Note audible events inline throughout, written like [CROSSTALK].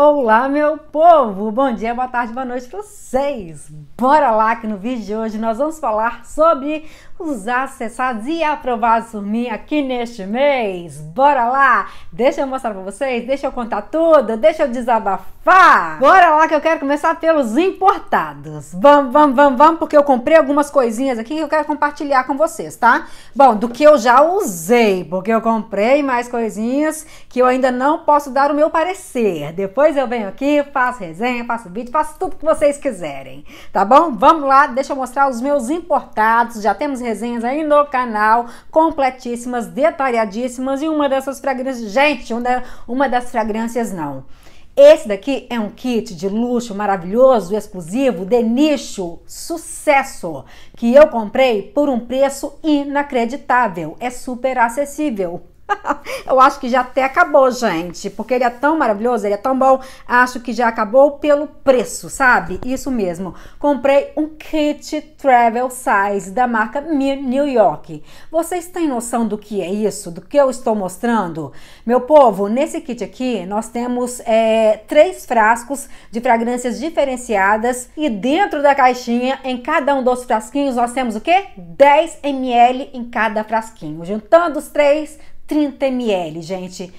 Olá, meu povo! Bom dia, boa tarde, boa noite para vocês! Bora lá que no vídeo de hoje nós vamos falar sobre os acessados e aprovados por mim aqui neste mês. Bora lá! Deixa eu mostrar para vocês, deixa eu contar tudo, deixa eu desabafar! Bora lá que eu quero começar pelos importados. Vamos, vamos, vamos, vamos, porque eu comprei algumas coisinhas aqui que eu quero compartilhar com vocês, tá? Bom, do que eu já usei, porque eu comprei mais coisinhas que eu ainda não posso dar o meu parecer. Depois depois eu venho aqui, faço resenha, faço vídeo, faço tudo que vocês quiserem, tá bom? Vamos lá, deixa eu mostrar os meus importados. Já temos resenhas aí no canal, completíssimas, detalhadíssimas. E uma dessas fragrâncias, gente, uma das fragrâncias não. Esse daqui é um kit de luxo maravilhoso, exclusivo, de nicho, sucesso, que eu comprei por um preço inacreditável. É super acessível. [LAUGHS] Eu acho que já até acabou, gente, porque ele é tão maravilhoso, ele é tão bom. Acho que já acabou pelo preço, sabe? Isso mesmo. Comprei um kit travel size da marca Mir New York. Vocês têm noção do que é isso? Do que eu estou mostrando? Meu povo, nesse kit aqui nós temos é, três frascos de fragrâncias diferenciadas e dentro da caixinha, em cada um dos frasquinhos, nós temos o quê? 10 ml em cada frasquinho. Juntando os três, 30 ml, gente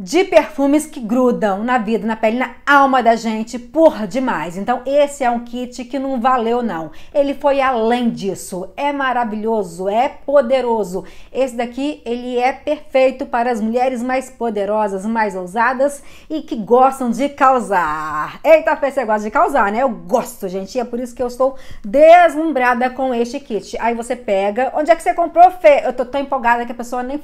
de perfumes que grudam na vida, na pele, na alma da gente por demais. Então, esse é um kit que não valeu, não. Ele foi além disso. É maravilhoso, é poderoso. Esse daqui, ele é perfeito para as mulheres mais poderosas, mais ousadas e que gostam de causar. Eita, você gosta de causar, né? Eu gosto, gente. E é por isso que eu estou deslumbrada com este kit. Aí você pega. Onde é que você comprou, Fê? Eu tô tão empolgada que a pessoa nem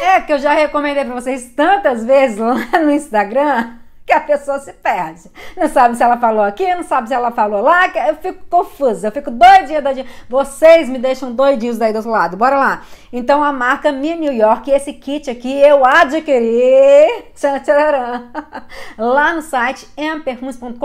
é, que eu já recomendei para vocês tantas vezes lá no Instagram que a pessoa se perde. Não sabe se ela falou aqui, não sabe se ela falou lá. Eu fico confusa, eu fico doidinha, doidinha. Vocês me deixam doidinhos daí do outro lado. Bora lá. Então, a marca Mi New York, esse kit aqui eu adquiri lá no site amperfumes.com.br.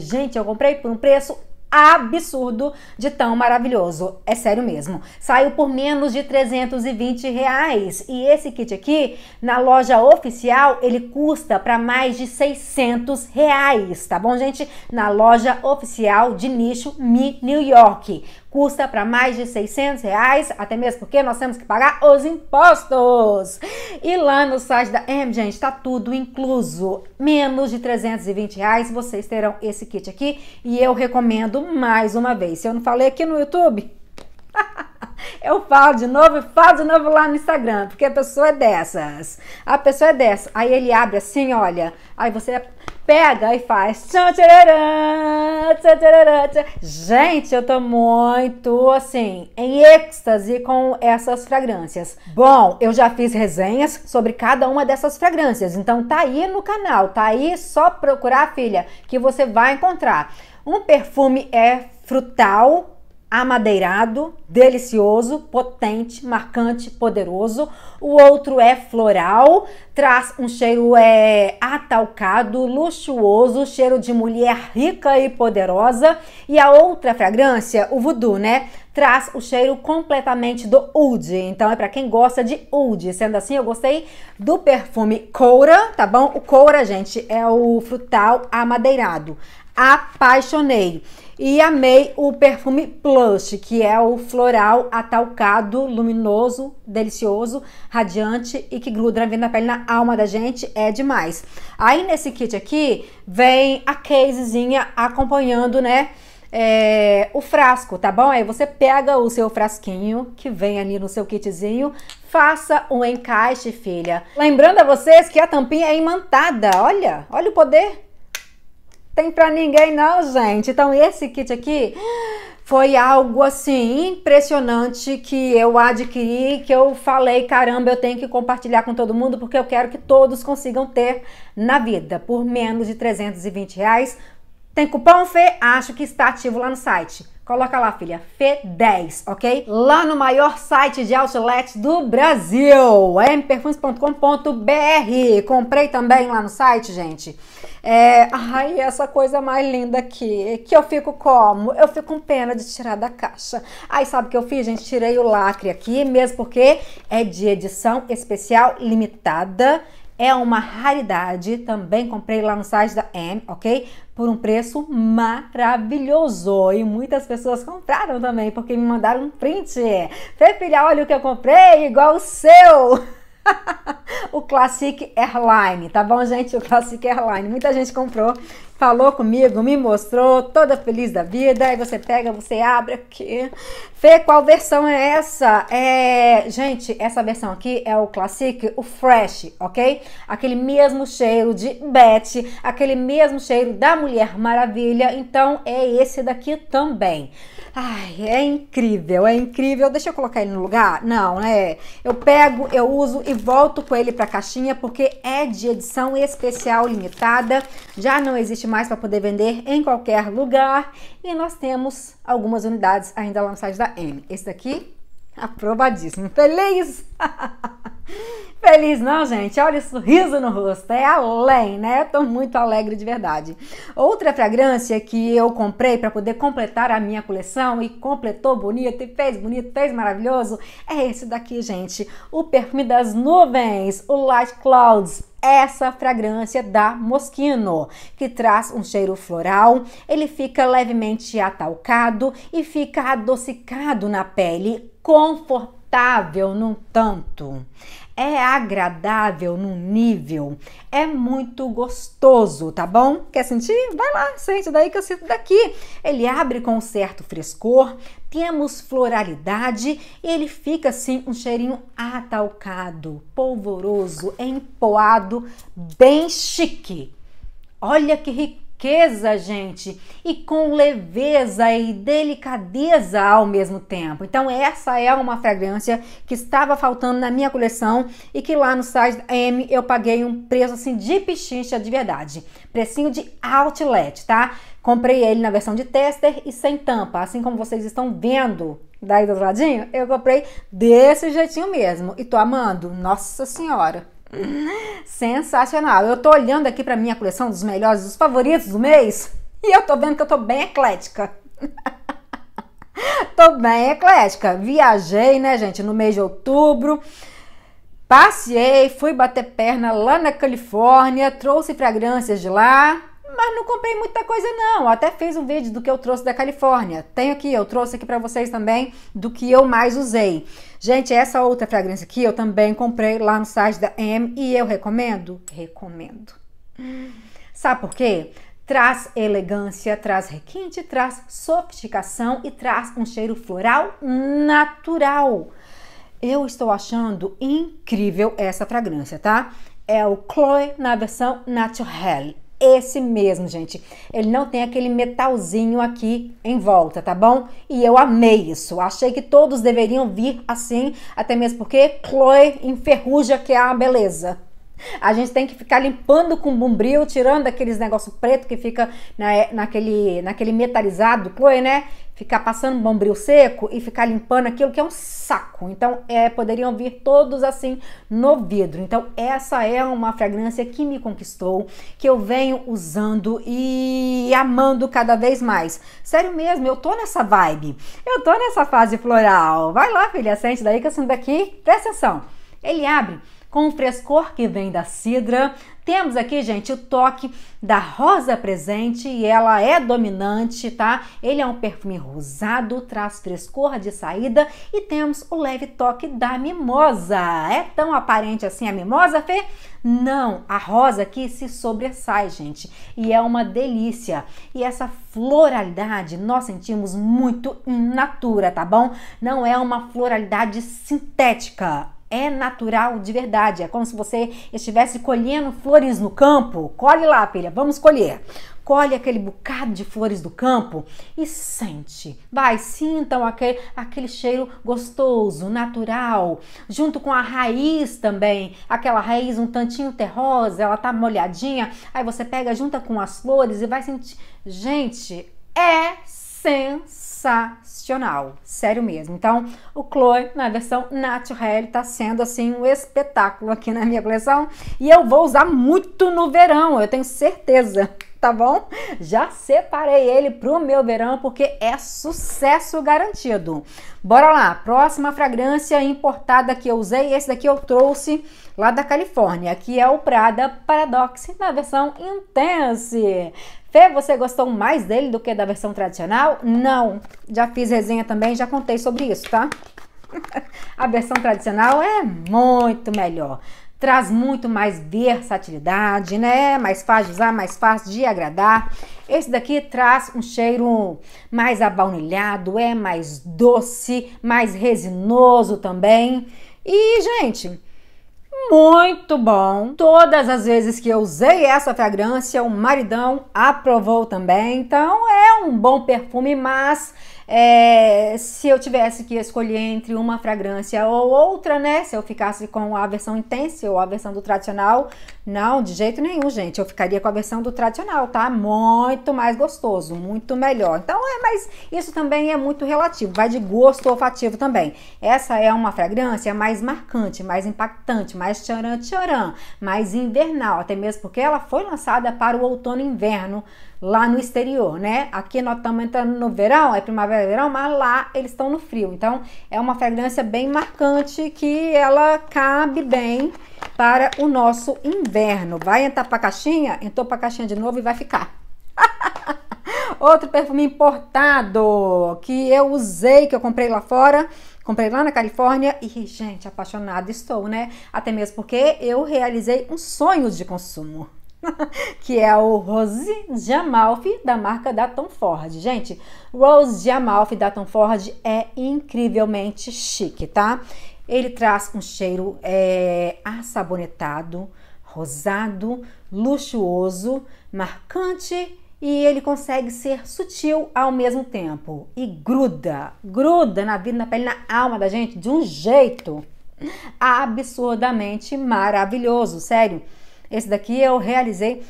Gente, eu comprei por um preço absurdo de tão maravilhoso. É sério mesmo. Saiu por menos de 320 reais. E esse kit aqui, na loja oficial, ele custa para mais de 600 reais, tá bom, gente? Na loja oficial de nicho Mi New York custa para mais de 600 reais, até mesmo porque nós temos que pagar os impostos. E lá no site da M, gente, tá tudo incluso. Menos de 320 reais vocês terão esse kit aqui e eu recomendo mais uma vez. Se eu não falei aqui no YouTube, [LAUGHS] eu falo de novo e falo de novo lá no Instagram, porque a pessoa é dessas. A pessoa é dessa. Aí ele abre assim, olha. Aí você pega e faz. Gente, eu tô muito assim, em êxtase com essas fragrâncias. Bom, eu já fiz resenhas sobre cada uma dessas fragrâncias, então tá aí no canal, tá aí só procurar, filha, que você vai encontrar. Um perfume é frutal, amadeirado, delicioso, potente, marcante, poderoso. O outro é floral, traz um cheiro é, atalcado, luxuoso, cheiro de mulher rica e poderosa. E a outra fragrância, o voodoo, né? Traz o cheiro completamente do oud. Então é para quem gosta de oud. Sendo assim, eu gostei do perfume Coura, tá bom? O Coura, gente, é o frutal amadeirado. Apaixonei. E amei o perfume Plush, que é o floral atalcado, luminoso, delicioso, radiante e que gruda na pele, na alma da gente, é demais. Aí nesse kit aqui vem a casezinha acompanhando, né? É, o frasco, tá bom? Aí você pega o seu frasquinho que vem ali no seu kitzinho, faça o um encaixe, filha. Lembrando a vocês que a tampinha é imantada, olha, olha o poder tem para ninguém não, gente. Então esse kit aqui foi algo assim impressionante que eu adquiri, que eu falei, caramba, eu tenho que compartilhar com todo mundo porque eu quero que todos consigam ter na vida por menos de 320 reais. Tem cupom Fê? Acho que está ativo lá no site. Coloca lá, filha, Fê10, ok? Lá no maior site de outlets do Brasil, mperfumes.com.br. Comprei também lá no site, gente. É, ai, essa coisa mais linda aqui, que eu fico como? Eu fico com pena de tirar da caixa. Aí sabe o que eu fiz, gente? Tirei o lacre aqui, mesmo porque é de edição especial limitada. É uma raridade, também comprei lá no site da M, ok? Por um preço maravilhoso. E muitas pessoas compraram também, porque me mandaram um print. Pepilha, olha o que eu comprei, igual o seu! [LAUGHS] o Classic Airline, tá bom, gente? O Classic Airline. Muita gente comprou falou comigo, me mostrou, toda feliz da vida. Aí você pega, você abre aqui. Fê, qual versão é essa? É, gente, essa versão aqui é o Classic, o Fresh, ok? Aquele mesmo cheiro de Betty, aquele mesmo cheiro da Mulher Maravilha. Então é esse daqui também. Ai, é incrível, é incrível. Deixa eu colocar ele no lugar? Não, né? Eu pego, eu uso e volto com ele pra caixinha porque é de edição especial limitada. Já não existe existe mais para poder vender em qualquer lugar. E nós temos algumas unidades ainda lançadas da M. Esse daqui, aprovadíssimo. Feliz! [LAUGHS] Feliz não, gente? Olha o sorriso no rosto, é além, né? Eu tô muito alegre de verdade. Outra fragrância que eu comprei para poder completar a minha coleção e completou bonito e fez bonito, fez maravilhoso, é esse daqui, gente. O perfume das nuvens, o Light Clouds essa fragrância da Moschino, que traz um cheiro floral, ele fica levemente atalcado e fica adocicado na pele, confortável no tanto é agradável no nível, é muito gostoso, tá bom? Quer sentir? Vai lá, sente daí que eu sinto daqui. Ele abre com um certo frescor, temos floralidade e ele fica assim um cheirinho atalcado, polvoroso, empoado, bem chique. Olha que rico riqueza, gente, e com leveza e delicadeza ao mesmo tempo. Então, essa é uma fragrância que estava faltando na minha coleção e que lá no site da M eu paguei um preço assim de pichincha de verdade. Precinho de outlet, tá? Comprei ele na versão de tester e sem tampa, assim como vocês estão vendo daí do outro ladinho, eu comprei desse jeitinho mesmo e tô amando. Nossa Senhora! Sensacional! Eu tô olhando aqui para minha coleção dos melhores, dos favoritos do mês e eu tô vendo que eu tô bem eclética. [LAUGHS] tô bem eclética. Viajei, né, gente, no mês de outubro. Passei, fui bater perna lá na Califórnia, trouxe fragrâncias de lá, mas não comprei muita coisa não. Eu até fiz um vídeo do que eu trouxe da Califórnia. Tenho aqui, eu trouxe aqui para vocês também do que eu mais usei. Gente, essa outra fragrância aqui eu também comprei lá no site da M e eu recomendo? Recomendo. Sabe por quê? Traz elegância, traz requinte, traz sofisticação e traz um cheiro floral natural. Eu estou achando incrível essa fragrância, tá? É o Chloe na versão Natural esse mesmo, gente. Ele não tem aquele metalzinho aqui em volta, tá bom? E eu amei isso. Achei que todos deveriam vir assim, até mesmo porque Chloe enferruja que é a beleza. A gente tem que ficar limpando com bombril, tirando aqueles negócio preto que fica na, naquele, naquele metalizado, Chloe, né? Ficar passando bombril seco e ficar limpando aquilo que é um saco. Então, é, poderiam vir todos assim no vidro. Então, essa é uma fragrância que me conquistou, que eu venho usando e amando cada vez mais. Sério mesmo, eu tô nessa vibe. Eu tô nessa fase floral. Vai lá, filha, sente daí que sinto daqui, presta atenção. Ele abre com o frescor que vem da cidra. Temos aqui, gente, o toque da rosa presente e ela é dominante, tá? Ele é um perfume rosado, traz frescor de saída e temos o leve toque da mimosa. É tão aparente assim a mimosa, Fê? Não, a rosa aqui se sobressai, gente, e é uma delícia. E essa floralidade nós sentimos muito in natura, tá bom? Não é uma floralidade sintética, é natural de verdade. É como se você estivesse colhendo flores no campo. Colhe lá, filha, vamos colher. Colhe aquele bocado de flores do campo e sente. Vai, sintam aquele, aquele cheiro gostoso, natural, junto com a raiz também. Aquela raiz um tantinho terrosa, ela tá molhadinha. Aí você pega, junta com as flores e vai sentir. Gente, é sensacional sensacional, sério mesmo. Então, o Chloe na versão Naturelle tá sendo assim um espetáculo aqui na minha coleção e eu vou usar muito no verão, eu tenho certeza tá bom? Já separei ele pro meu verão porque é sucesso garantido. Bora lá, próxima fragrância importada que eu usei, esse daqui eu trouxe lá da Califórnia, que é o Prada Paradox na versão Intense. Fê, você gostou mais dele do que da versão tradicional? Não, já fiz resenha também, já contei sobre isso, tá? [LAUGHS] A versão tradicional é muito melhor traz muito mais versatilidade, né? Mais fácil de usar, mais fácil de agradar. Esse daqui traz um cheiro mais abaunilhado, é mais doce, mais resinoso também. E, gente, muito bom. Todas as vezes que eu usei essa fragrância, o maridão aprovou também. Então, um bom perfume, mas é, se eu tivesse que escolher entre uma fragrância ou outra, né? Se eu ficasse com a versão intensa ou a versão do tradicional, não, de jeito nenhum, gente. Eu ficaria com a versão do tradicional, tá? Muito mais gostoso, muito melhor. Então, é, mas isso também é muito relativo, vai de gosto olfativo também. Essa é uma fragrância mais marcante, mais impactante, mais tcharam tcharam, mais invernal, até mesmo porque ela foi lançada para o outono e inverno lá no exterior, né? Aqui nós estamos entrando no verão, é primavera, verão, mas lá eles estão no frio. Então é uma fragrância bem marcante que ela cabe bem para o nosso inverno. Vai entrar para a caixinha? Entrou para a caixinha de novo e vai ficar. [LAUGHS] Outro perfume importado que eu usei, que eu comprei lá fora, comprei lá na Califórnia e, gente, apaixonada estou, né? Até mesmo porque eu realizei um sonho de consumo. [LAUGHS] que é o Rose de Amalfi da marca da Tom Ford. Gente, Rose de Amalfi da Tom Ford é incrivelmente chique, tá? Ele traz um cheiro é, assabonetado, rosado, luxuoso, marcante e ele consegue ser sutil ao mesmo tempo. E gruda, gruda na vida, na pele, na alma da gente de um jeito absurdamente maravilhoso, sério. Esse daqui eu realizei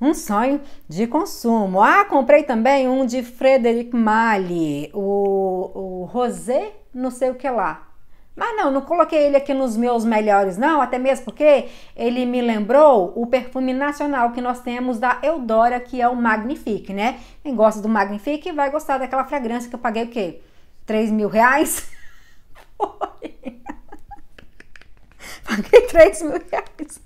um sonho de consumo. Ah, comprei também um de Frederic Malle, o, o Rosé não sei o que lá. Mas não, não coloquei ele aqui nos meus melhores, não, até mesmo porque ele me lembrou o perfume nacional que nós temos da Eudora, que é o Magnifique, né? Quem gosta do Magnifique vai gostar daquela fragrância que eu paguei o quê? 3 mil reais? [LAUGHS] Foi. [LAUGHS] paguei 3 mil reais.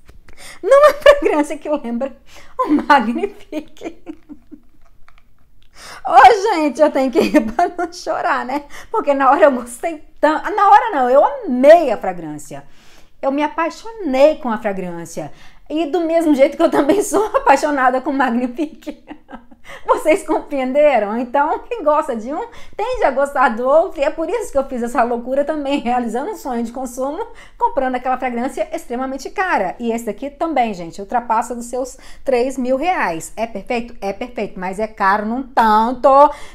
Numa [LAUGHS] fragrância que lembra o Magnifique. Ô, oh, gente, eu tenho que ir [LAUGHS] pra não chorar, né? Porque na hora eu gostei tanto. Ah, na hora não, eu amei a fragrância. Eu me apaixonei com a fragrância. E do mesmo jeito que eu também [LAUGHS] sou apaixonada com Magnifique. [LAUGHS] Vocês compreenderam? Então, quem gosta de um tende a gostar do outro, e é por isso que eu fiz essa loucura também, realizando um sonho de consumo, comprando aquela fragrância extremamente cara. E esse daqui também, gente, ultrapassa dos seus 3 mil reais. É perfeito? É perfeito, mas é caro num tanto.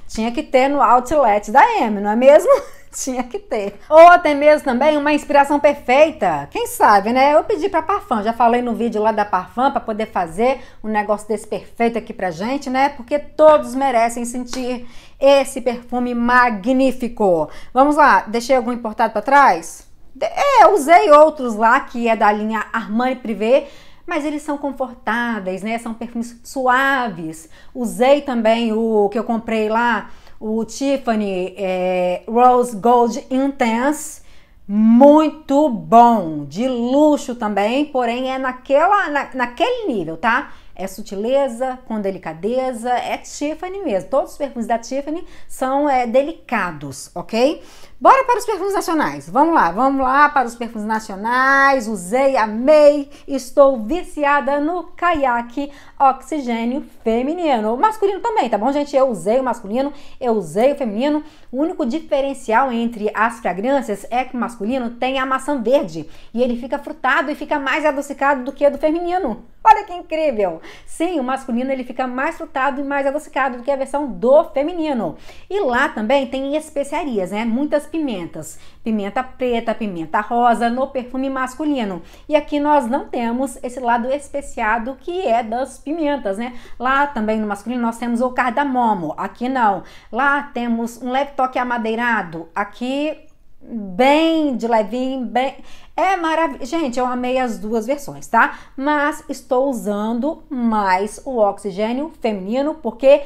Tinha que ter no outlet da M, não é mesmo? [LAUGHS] [LAUGHS] Tinha que ter. Ou até mesmo também uma inspiração perfeita. Quem sabe, né? Eu pedi pra Parfum, já falei no vídeo lá da Parfum para poder fazer um negócio desse perfeito aqui pra gente, né? Porque todos merecem sentir esse perfume magnífico. Vamos lá, deixei algum importado para trás? É, usei outros lá que é da linha Armani Privé mas eles são confortáveis, né? São perfumes suaves. Usei também o que eu comprei lá o Tiffany é, Rose Gold Intense, muito bom, de luxo também, porém é naquela, na, naquele nível, tá? É sutileza, com delicadeza, é Tiffany mesmo. Todos os perfumes da Tiffany são é, delicados, ok? Bora para os perfumes nacionais. Vamos lá, vamos lá para os perfumes nacionais. Usei, amei. Estou viciada no caiaque oxigênio feminino. masculino também, tá bom, gente? Eu usei o masculino, eu usei o feminino. O único diferencial entre as fragrâncias é que o masculino tem a maçã verde e ele fica frutado e fica mais adocicado do que o do feminino. Olha que incrível! Sim, o masculino ele fica mais frutado e mais adocicado do que a versão do feminino. E lá também tem especiarias, né? Muitas pimentas, pimenta preta, pimenta rosa no perfume masculino. E aqui nós não temos esse lado especiado que é das pimentas, né? Lá também no masculino nós temos o cardamomo, aqui não. Lá temos um leve toque amadeirado, aqui bem de levinho, bem é maravilhoso. Gente, eu amei as duas versões, tá? Mas estou usando mais o oxigênio feminino porque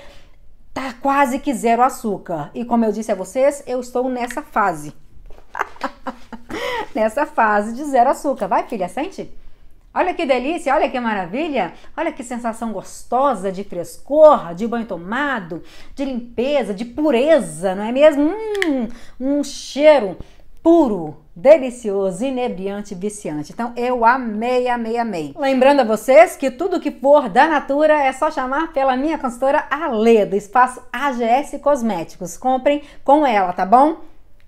tá quase que zero açúcar. E como eu disse a vocês, eu estou nessa fase. [LAUGHS] nessa fase de zero açúcar. Vai, filha, sente? Olha que delícia, olha que maravilha, olha que sensação gostosa de frescor, de banho tomado, de limpeza, de pureza, não é mesmo? Hum, um cheiro puro, delicioso, inebriante, viciante. Então eu amei, amei, amei. Lembrando a vocês que tudo que for da Natura é só chamar pela minha consultora Alê, do espaço AGS Cosméticos. Comprem com ela, tá bom?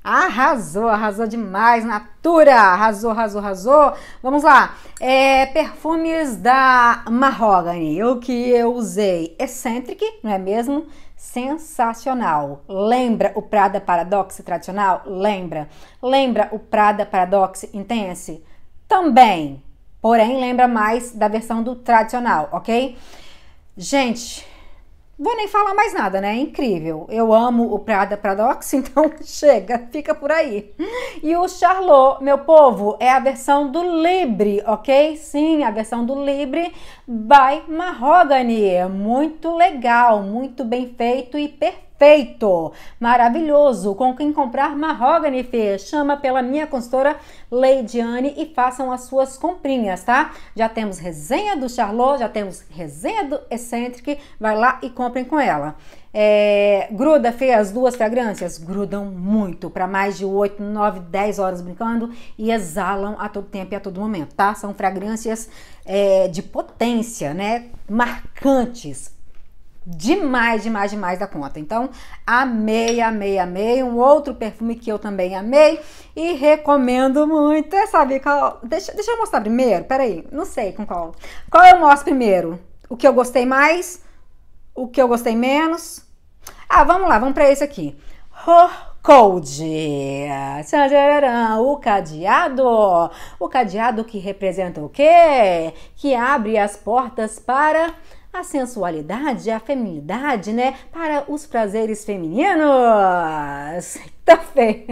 Arrasou, arrasou demais, Natura! Arrasou, arrasou, arrasou. Vamos lá. É, perfumes da Mahogany, o que eu usei. Eccentric, não é mesmo? sensacional. Lembra o Prada Paradoxe tradicional? Lembra. Lembra o Prada Paradoxe Intense? Também. Porém, lembra mais da versão do tradicional, ok? Gente, Vou nem falar mais nada, né? É incrível. Eu amo o Prada Paradox, [LAUGHS] então chega, fica por aí. E o Charlot, meu povo, é a versão do Libre, ok? Sim, a versão do Libre by Mahogany. É muito legal, muito bem feito e perfeito Perfeito! Maravilhoso! Com quem comprar Mahogany, Fê? Chama pela minha consultora Leidiane e façam as suas comprinhas, tá? Já temos resenha do Charlot, já temos resenha do Eccentric. Vai lá e comprem com ela. É, gruda, Fê, as duas fragrâncias grudam muito, para mais de 8, 9, 10 horas brincando e exalam a todo tempo e a todo momento, tá? São fragrâncias é, de potência, né? Marcantes, demais, demais, demais da conta. Então, amei, amei, amei. Um outro perfume que eu também amei e recomendo muito é, sabe qual? Deixa, deixa eu mostrar primeiro, peraí, não sei com qual. Qual eu mostro primeiro? O que eu gostei mais? O que eu gostei menos? Ah, vamos lá, vamos para esse aqui. Oh, Cold. O cadeado. O cadeado que representa o quê? Que abre as portas para a sensualidade, a feminilidade, né, para os prazeres femininos. [LAUGHS] Tá feio.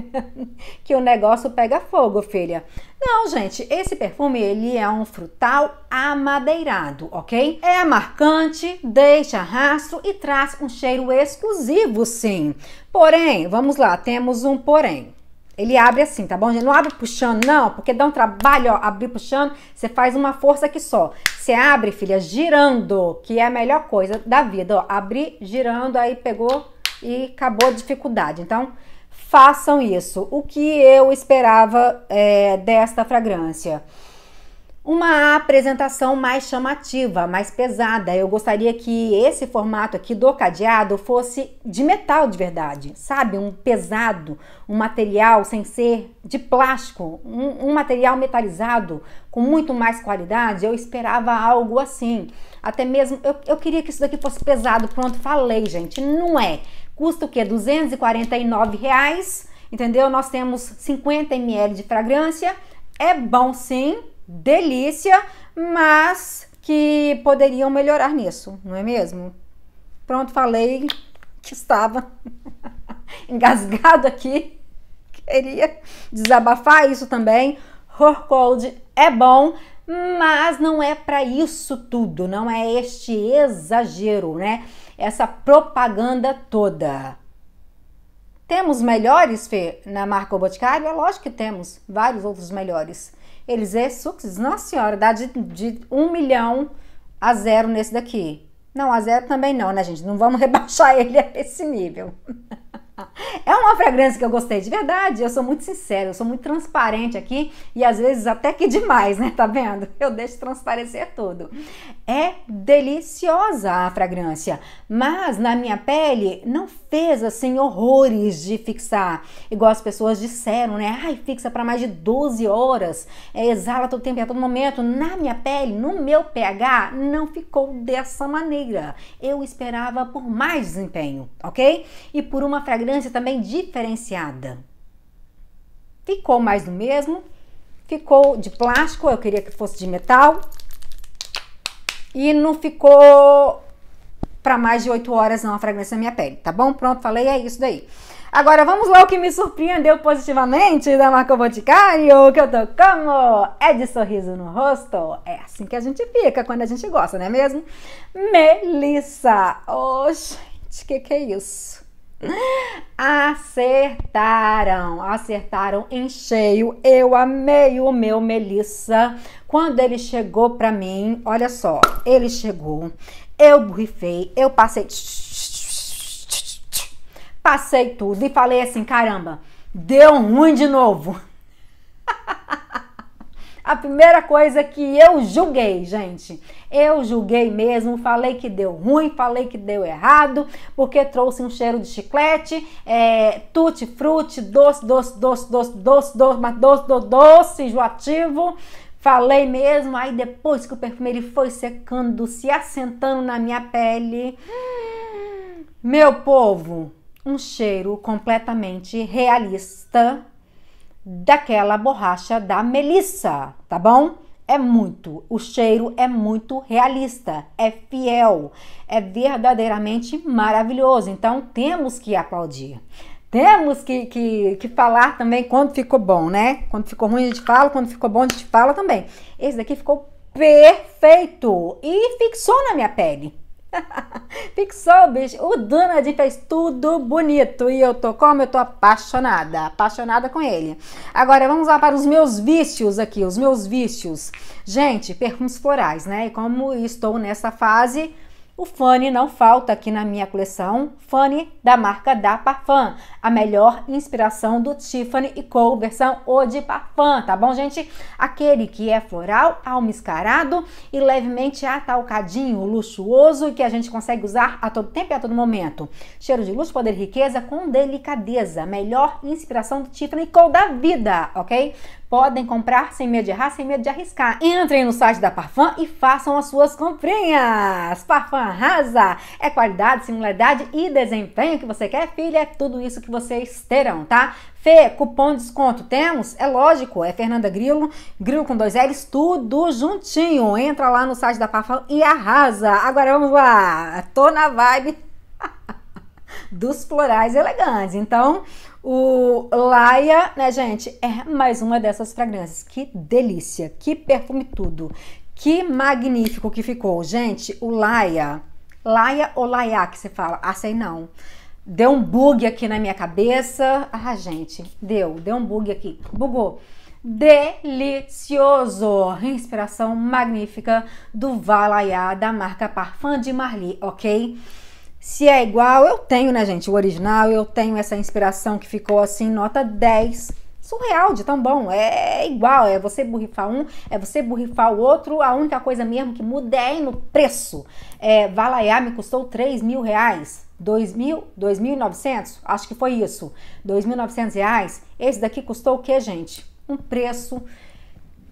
que o negócio pega fogo, filha. Não, gente, esse perfume ele é um frutal amadeirado, ok? É marcante, deixa rastro e traz um cheiro exclusivo, sim. Porém, vamos lá, temos um porém. Ele abre assim, tá bom, Não abre puxando, não, porque dá um trabalho, ó, abrir puxando, você faz uma força aqui só. Você abre, filha, girando, que é a melhor coisa da vida, ó. Abrir, girando, aí pegou e acabou a dificuldade. Então, façam isso. O que eu esperava é, desta fragrância? uma apresentação mais chamativa, mais pesada. Eu gostaria que esse formato aqui do cadeado fosse de metal de verdade, sabe? Um pesado, um material sem ser de plástico, um, um material metalizado com muito mais qualidade. Eu esperava algo assim. Até mesmo, eu, eu queria que isso daqui fosse pesado. Pronto, falei, gente. Não é. Custa o quê? 249 reais, entendeu? Nós temos 50 ml de fragrância. É bom sim, delícia, mas que poderiam melhorar nisso, não é mesmo? Pronto, falei que estava [LAUGHS] engasgado aqui. Queria desabafar isso também. Horror cold é bom, mas não é para isso tudo, não é este exagero, né? Essa propaganda toda. Temos melhores, Fê, na marca Boticário? É lógico que temos vários outros melhores. Eles é sucesso. nossa senhora, dá de, de 1 milhão a zero nesse daqui. Não, a zero também não, né, gente? Não vamos [LAUGHS] rebaixar ele a esse nível. [LAUGHS] É uma fragrância que eu gostei de verdade. Eu sou muito sincera, eu sou muito transparente aqui e às vezes até que demais, né? Tá vendo? Eu deixo transparecer tudo. É deliciosa a fragrância, mas na minha pele não fez assim horrores de fixar, igual as pessoas disseram, né? Ai, fixa para mais de 12 horas, é, exala todo tempo e a todo momento. Na minha pele, no meu pH, não ficou dessa maneira. Eu esperava por mais desempenho, ok? E por uma fragrância fragrância também diferenciada. Ficou mais do mesmo. Ficou de plástico, eu queria que fosse de metal. E não ficou para mais de 8 horas não a fragrância na minha pele, tá bom? Pronto, falei, é isso daí. Agora vamos lá o que me surpreendeu positivamente da marca Boticário, que eu tô como? É de sorriso no rosto. É assim que a gente fica quando a gente gosta, não é mesmo? Melissa. Oh, gente, que que é isso? Acertaram, acertaram em cheio. Eu amei o meu Melissa. Quando ele chegou para mim, olha só, ele chegou. Eu borrifei, eu passei passei tudo e falei assim, caramba, deu ruim de novo. [LAUGHS] a primeira coisa que eu julguei, gente. Eu julguei mesmo, falei que deu ruim, falei que deu errado, porque trouxe um cheiro de chiclete, é, tutti frutti, doce, doce, doce, doce, doce, doce, mas doce, doce, doce, enjoativo. Falei mesmo, aí depois que o perfume ele foi secando, se assentando na minha pele. Meu povo, um cheiro completamente realista daquela borracha da Melissa, tá bom? É muito, o cheiro é muito realista, é fiel, é verdadeiramente maravilhoso. Então temos que aplaudir. Temos que, que, que falar também quando ficou bom, né? Quando ficou ruim a gente fala, quando ficou bom a gente fala também. Esse daqui ficou perfeito e fixou na minha pele. [LAUGHS] Pixel, bicho. O Donald fez tudo bonito. E eu tô como? Eu tô apaixonada. Apaixonada com ele. Agora, vamos lá para os meus vícios aqui. Os meus vícios. Gente, perfumes florais, né? E como estou nessa fase o Fanny não falta aqui na minha coleção, Fanny da marca da Parfum, a melhor inspiração do Tiffany Co. versão Eau de Parfum, tá bom, gente? Aquele que é floral, almiscarado e levemente atalcadinho, luxuoso e que a gente consegue usar a todo tempo e a todo momento. Cheiro de luz, poder e riqueza com delicadeza, melhor inspiração do Tiffany Co. da vida, ok? Podem comprar sem medo de errar, sem medo de arriscar. Entrem no site da Parfum e façam as suas comprinhas. Parfum arrasa! É qualidade, singularidade e desempenho que você quer, filha. É tudo isso que vocês terão, tá? Fê, cupom de desconto temos? É lógico, é Fernanda Grilo, Grilo com dois L's, tudo juntinho. Entra lá no site da Parfum e arrasa. Agora vamos lá. Tô na vibe dos florais elegantes. Então, o Laia, né, gente, é mais uma dessas fragrâncias. Que delícia, que perfume tudo. Que magnífico que ficou. Gente, o Laia, Laia ou Laia que você fala? Ah, sei não. Deu um bug aqui na minha cabeça. Ah, gente, deu, deu um bug aqui. Bugou delicioso. Inspiração magnífica do Valaiá da marca Parfum de Marly, ok? Se é igual, eu tenho, né, gente? O original, eu tenho essa inspiração que ficou assim, nota 10. Surreal de tão bom. É, é igual, é você borrifar um, é você borrifar o outro. A única coisa mesmo que muda é no preço. É, Valaiá me custou 3 mil reais. 2.000, 2.900, acho que foi isso, 2.900 reais. Esse daqui custou o que, gente? Um preço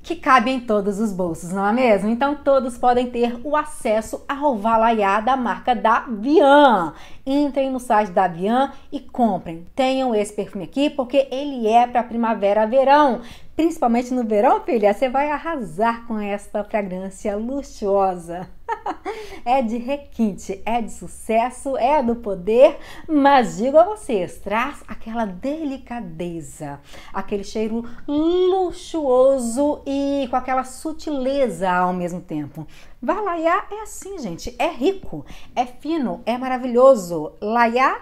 que cabe em todos os bolsos, não é mesmo? Então todos podem ter o acesso ao Valaiá da marca da Vian. Entrem no site da Vian e comprem. Tenham esse perfume aqui porque ele é para primavera, verão. Principalmente no verão, filha, você vai arrasar com esta fragrância luxuosa. [LAUGHS] é de requinte, é de sucesso, é do poder, mas digo a vocês, traz aquela delicadeza, aquele cheiro luxuoso e com aquela sutileza ao mesmo tempo. Valaiá é assim, gente, é rico, é fino, é maravilhoso. Laiá,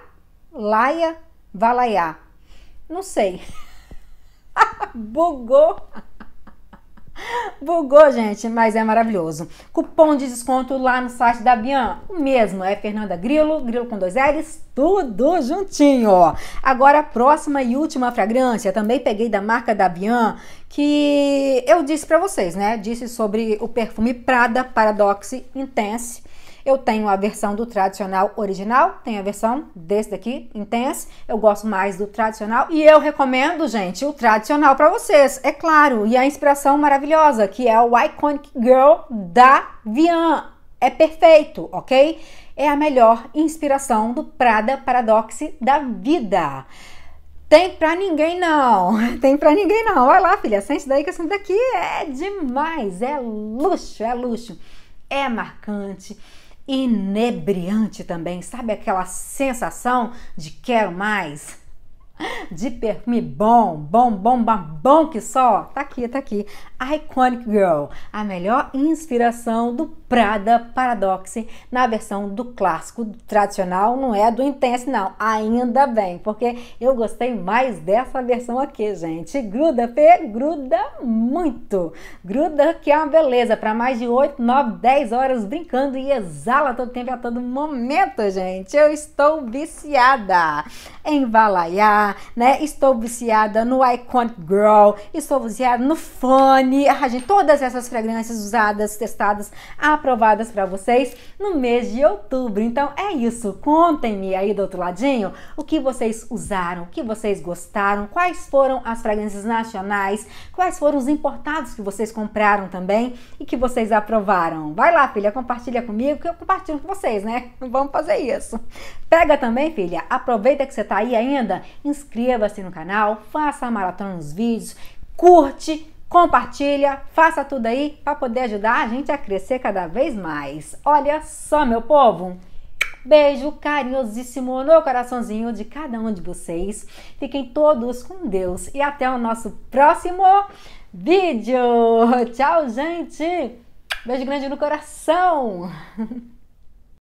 laia, valaiá. Não sei. [LAUGHS] Bugou. Bugou, gente, mas é maravilhoso. Cupom de desconto lá no site da Bian. O mesmo é Fernanda Grilo, Grilo com dois L's, tudo juntinho. Agora, a próxima e última fragrância, também peguei da marca da Bian, que eu disse para vocês, né? Disse sobre o perfume Prada Paradox Intense eu tenho a versão do tradicional original, tenho a versão desse daqui, Intense. Eu gosto mais do tradicional e eu recomendo, gente, o tradicional para vocês, é claro. E a inspiração maravilhosa, que é o Iconic Girl da Vian. É perfeito, ok? É a melhor inspiração do Prada Paradoxe da vida. Tem pra ninguém não, [LAUGHS] tem pra ninguém não. Vai lá, filha, sente daí que esse daqui é demais, é luxo, é luxo. É marcante, inebriante também, sabe aquela sensação de quero mais? de perfume bom, bom, bom, bom que só. Tá aqui, tá aqui. A Iconic Girl, a melhor inspiração do Prada Paradox na versão do clássico do tradicional, não é do Intense não. Ainda bem, porque eu gostei mais dessa versão aqui, gente. Gruda, Fê, gruda muito. Gruda que é uma beleza para mais de 8, 9, 10 horas brincando e exala todo tempo a todo momento, gente. Eu estou viciada em balaiar né? Estou viciada no Iconic Girl, estou viciada no Fone. a ah, gente, todas essas fragrâncias usadas, testadas, aprovadas para vocês no mês de outubro. Então é isso. Contem-me aí do outro ladinho o que vocês usaram, o que vocês gostaram, quais foram as fragrâncias nacionais, quais foram os importados que vocês compraram também e que vocês aprovaram. Vai lá, filha, compartilha comigo que eu compartilho com vocês, né? Vamos fazer isso. Pega também, filha, aproveita que você tá aí ainda, inscreva-se no canal, faça a maratona nos vídeos, curte, compartilha, faça tudo aí para poder ajudar a gente a crescer cada vez mais. Olha só, meu povo! Beijo carinhosíssimo no coraçãozinho de cada um de vocês. Fiquem todos com Deus e até o nosso próximo vídeo. [LAUGHS] Tchau, gente. Beijo grande no coração. [LAUGHS]